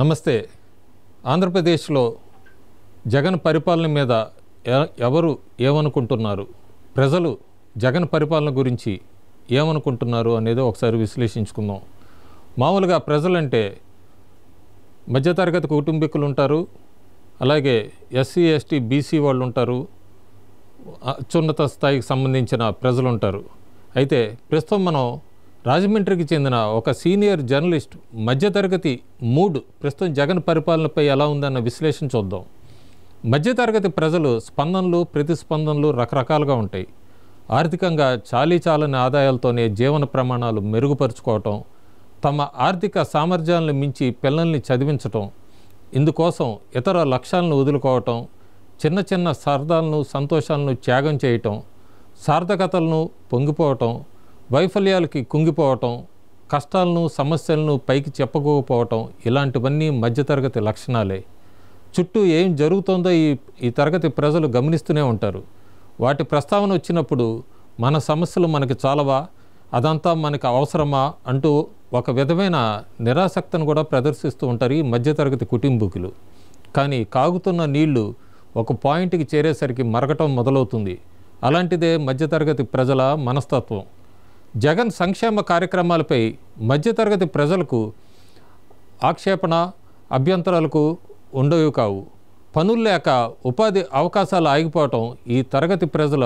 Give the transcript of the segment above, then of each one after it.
నమస్తే ఆంధ్రప్రదేశ్లో జగన్ పరిపాలన మీద ఎవరు ఏమనుకుంటున్నారు ప్రజలు జగన్ పరిపాలన గురించి ఏమనుకుంటున్నారు అనేది ఒకసారి విశ్లేషించుకుందాం మామూలుగా ప్రజలంటే మధ్యతరగతి కుటుంబీకులు ఉంటారు అలాగే ఎస్సీ ఎస్టీ బీసీ వాళ్ళు ఉంటారు అత్యున్నత స్థాయికి సంబంధించిన ప్రజలు ఉంటారు అయితే ప్రస్తుతం మనం రాజమండ్రికి చెందిన ఒక సీనియర్ జర్నలిస్ట్ మధ్యతరగతి మూడు ప్రస్తుతం జగన్ పరిపాలనపై ఎలా ఉందన్న విశ్లేషణ చూద్దాం మధ్యతరగతి ప్రజలు స్పందనలు ప్రతిస్పందనలు రకరకాలుగా ఉంటాయి ఆర్థికంగా చాలీ చాలని ఆదాయాలతోనే జీవన ప్రమాణాలు మెరుగుపరుచుకోవటం తమ ఆర్థిక సామర్థ్యాలను మించి పిల్లల్ని చదివించటం ఇందుకోసం ఇతర లక్ష్యాలను వదులుకోవటం చిన్న చిన్న సరదాలను సంతోషాలను త్యాగం చేయటం సార్థకతలను పొంగిపోవటం వైఫల్యాలకి కుంగిపోవటం కష్టాలను సమస్యలను పైకి చెప్పకపోవటం ఇలాంటివన్నీ మధ్యతరగతి లక్షణాలే చుట్టూ ఏం జరుగుతోందో ఈ ఈ తరగతి ప్రజలు గమనిస్తూనే ఉంటారు వాటి ప్రస్తావన వచ్చినప్పుడు మన సమస్యలు మనకి చాలవా అదంతా మనకి అవసరమా అంటూ ఒక విధమైన నిరాసక్తను కూడా ప్రదర్శిస్తూ ఉంటారు ఈ మధ్యతరగతి కుటుంబీకులు కానీ కాగుతున్న నీళ్లు ఒక పాయింట్కి చేరేసరికి మరగటం మొదలవుతుంది అలాంటిదే మధ్యతరగతి ప్రజల మనస్తత్వం జగన్ సంక్షేమ కార్యక్రమాలపై మధ్యతరగతి ప్రజలకు ఆక్షేపణ అభ్యంతరాలకు ఉండవు కావు పనులు లేక ఉపాధి అవకాశాలు ఆగిపోవటం ఈ తరగతి ప్రజల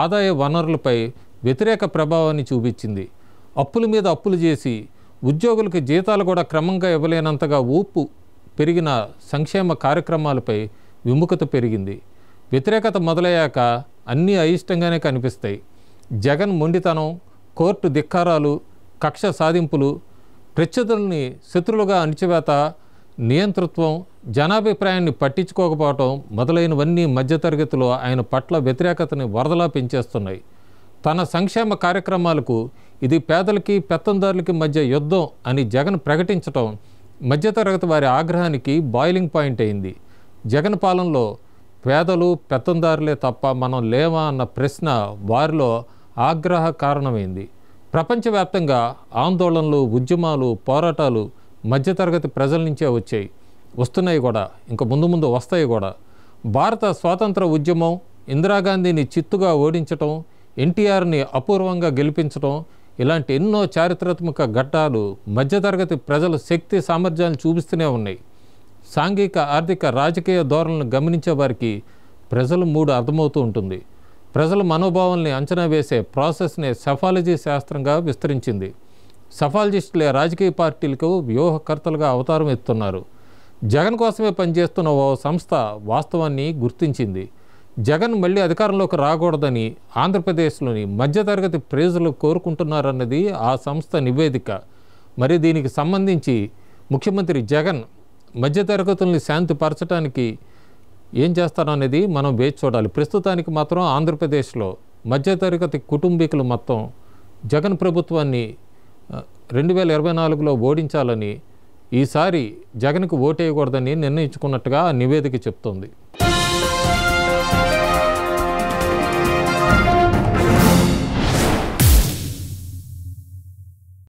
ఆదాయ వనరులపై వ్యతిరేక ప్రభావాన్ని చూపించింది అప్పుల మీద అప్పులు చేసి ఉద్యోగులకు జీతాలు కూడా క్రమంగా ఇవ్వలేనంతగా ఊపు పెరిగిన సంక్షేమ కార్యక్రమాలపై విముఖత పెరిగింది వ్యతిరేకత మొదలయ్యాక అన్నీ అయిష్టంగానే కనిపిస్తాయి జగన్ మొండితనం కోర్టు ధిక్కారాలు కక్ష సాధింపులు ప్రత్యర్థుల్ని శత్రులుగా అణిచివేత నియంతృత్వం జనాభిప్రాయాన్ని పట్టించుకోకపోవటం మొదలైనవన్నీ మధ్యతరగతిలో ఆయన పట్ల వ్యతిరేకతని వరదలా పెంచేస్తున్నాయి తన సంక్షేమ కార్యక్రమాలకు ఇది పేదలకి పెత్తందారులకి మధ్య యుద్ధం అని జగన్ ప్రకటించటం మధ్యతరగతి వారి ఆగ్రహానికి బాయిలింగ్ పాయింట్ అయింది జగన్ పాలనలో పేదలు పెత్తందారులే తప్ప మనం లేవా అన్న ప్రశ్న వారిలో ఆగ్రహ కారణమైంది ప్రపంచవ్యాప్తంగా ఆందోళనలు ఉద్యమాలు పోరాటాలు మధ్యతరగతి ప్రజల నుంచే వచ్చాయి వస్తున్నాయి కూడా ఇంకా ముందు ముందు వస్తాయి కూడా భారత స్వాతంత్ర ఉద్యమం ఇందిరాగాంధీని చిత్తుగా ఓడించటం ఎన్టీఆర్ని అపూర్వంగా గెలిపించటం ఇలాంటి ఎన్నో చారిత్రాత్మక ఘట్టాలు మధ్యతరగతి ప్రజల శక్తి సామర్థ్యాలను చూపిస్తూనే ఉన్నాయి సాంఘిక ఆర్థిక రాజకీయ ధోరణులను గమనించే వారికి ప్రజలు మూడు అర్థమవుతూ ఉంటుంది ప్రజల మనోభావాల్ని అంచనా వేసే ప్రాసెస్నే సెఫాలజీ శాస్త్రంగా విస్తరించింది సఫాలజిస్టులే రాజకీయ పార్టీలకు వ్యూహకర్తలుగా అవతారం ఎత్తున్నారు జగన్ కోసమే పనిచేస్తున్న ఓ సంస్థ వాస్తవాన్ని గుర్తించింది జగన్ మళ్ళీ అధికారంలోకి రాకూడదని ఆంధ్రప్రదేశ్లోని మధ్యతరగతి ప్రజలు కోరుకుంటున్నారన్నది ఆ సంస్థ నివేదిక మరి దీనికి సంబంధించి ముఖ్యమంత్రి జగన్ మధ్యతరగతుల్ని శాంతిపరచడానికి ఏం చేస్తారు అనేది మనం వేచి చూడాలి ప్రస్తుతానికి మాత్రం ఆంధ్రప్రదేశ్లో మధ్యతరగతి కుటుంబీకులు మొత్తం జగన్ ప్రభుత్వాన్ని రెండు వేల ఇరవై నాలుగులో ఓడించాలని ఈసారి జగన్కు ఓటేయకూడదని నిర్ణయించుకున్నట్టుగా నివేదిక చెప్తోంది